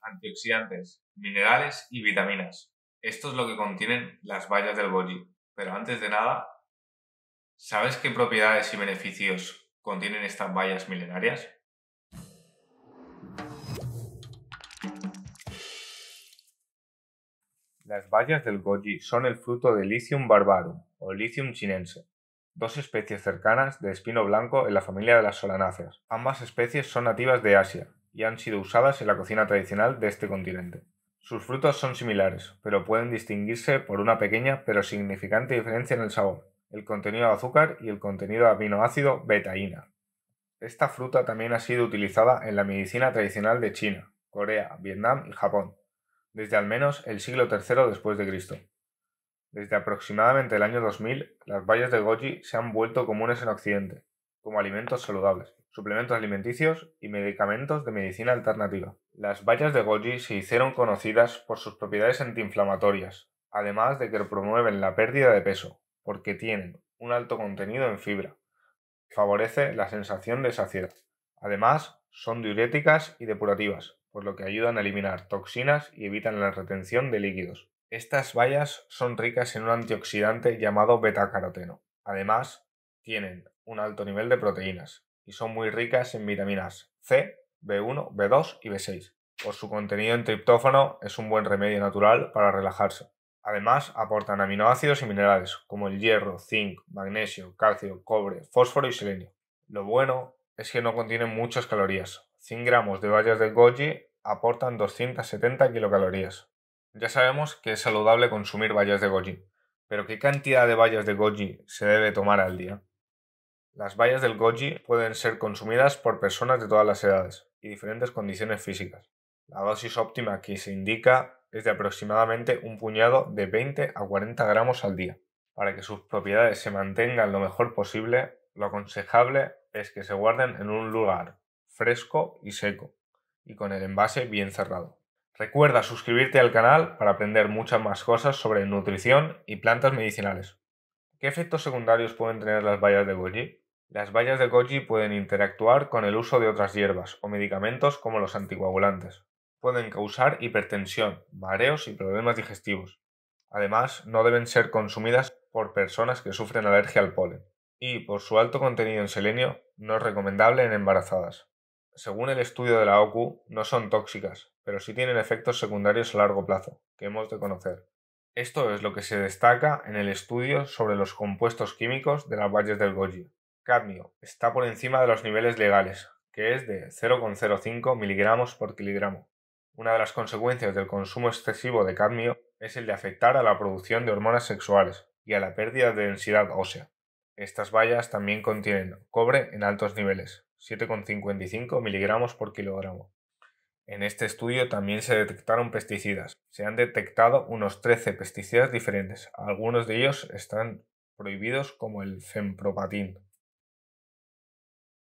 antioxidantes, minerales y vitaminas. Esto es lo que contienen las bayas del goji. Pero antes de nada, ¿sabes qué propiedades y beneficios contienen estas bayas milenarias? Las bayas del goji son el fruto de Lithium barbarum o Lithium chinense, dos especies cercanas de espino blanco en la familia de las solanáceas. Ambas especies son nativas de Asia, y han sido usadas en la cocina tradicional de este continente. Sus frutos son similares, pero pueden distinguirse por una pequeña pero significante diferencia en el sabor, el contenido de azúcar y el contenido de aminoácido betaína. Esta fruta también ha sido utilizada en la medicina tradicional de China, Corea, Vietnam y Japón, desde al menos el siglo III después de Cristo. Desde aproximadamente el año 2000, las bayas de goji se han vuelto comunes en Occidente, como alimentos saludables suplementos alimenticios y medicamentos de medicina alternativa. Las bayas de goji se hicieron conocidas por sus propiedades antiinflamatorias, además de que promueven la pérdida de peso, porque tienen un alto contenido en fibra, favorece la sensación de saciedad. Además, son diuréticas y depurativas, por lo que ayudan a eliminar toxinas y evitan la retención de líquidos. Estas bayas son ricas en un antioxidante llamado betacaroteno. Además, tienen un alto nivel de proteínas, y son muy ricas en vitaminas C, B1, B2 y B6. Por su contenido en triptófano es un buen remedio natural para relajarse. Además, aportan aminoácidos y minerales como el hierro, zinc, magnesio, calcio, cobre, fósforo y selenio. Lo bueno es que no contienen muchas calorías. 100 gramos de bayas de goji aportan 270 kilocalorías. Ya sabemos que es saludable consumir bayas de goji, pero ¿qué cantidad de bayas de goji se debe tomar al día? Las bayas del goji pueden ser consumidas por personas de todas las edades y diferentes condiciones físicas. La dosis óptima que se indica es de aproximadamente un puñado de 20 a 40 gramos al día. Para que sus propiedades se mantengan lo mejor posible, lo aconsejable es que se guarden en un lugar fresco y seco y con el envase bien cerrado. Recuerda suscribirte al canal para aprender muchas más cosas sobre nutrición y plantas medicinales. ¿Qué efectos secundarios pueden tener las bayas de goji? Las bayas de goji pueden interactuar con el uso de otras hierbas o medicamentos como los anticoagulantes. Pueden causar hipertensión, mareos y problemas digestivos. Además, no deben ser consumidas por personas que sufren alergia al polen. Y por su alto contenido en selenio, no es recomendable en embarazadas. Según el estudio de la OCU, no son tóxicas, pero sí tienen efectos secundarios a largo plazo, que hemos de conocer. Esto es lo que se destaca en el estudio sobre los compuestos químicos de las vallas del Goji. Cadmio está por encima de los niveles legales, que es de 0,05 miligramos por kilogramo. Una de las consecuencias del consumo excesivo de cadmio es el de afectar a la producción de hormonas sexuales y a la pérdida de densidad ósea. Estas vallas también contienen cobre en altos niveles, 7,55 miligramos por kilogramo, en este estudio también se detectaron pesticidas. Se han detectado unos 13 pesticidas diferentes. Algunos de ellos están prohibidos como el fenpropatín.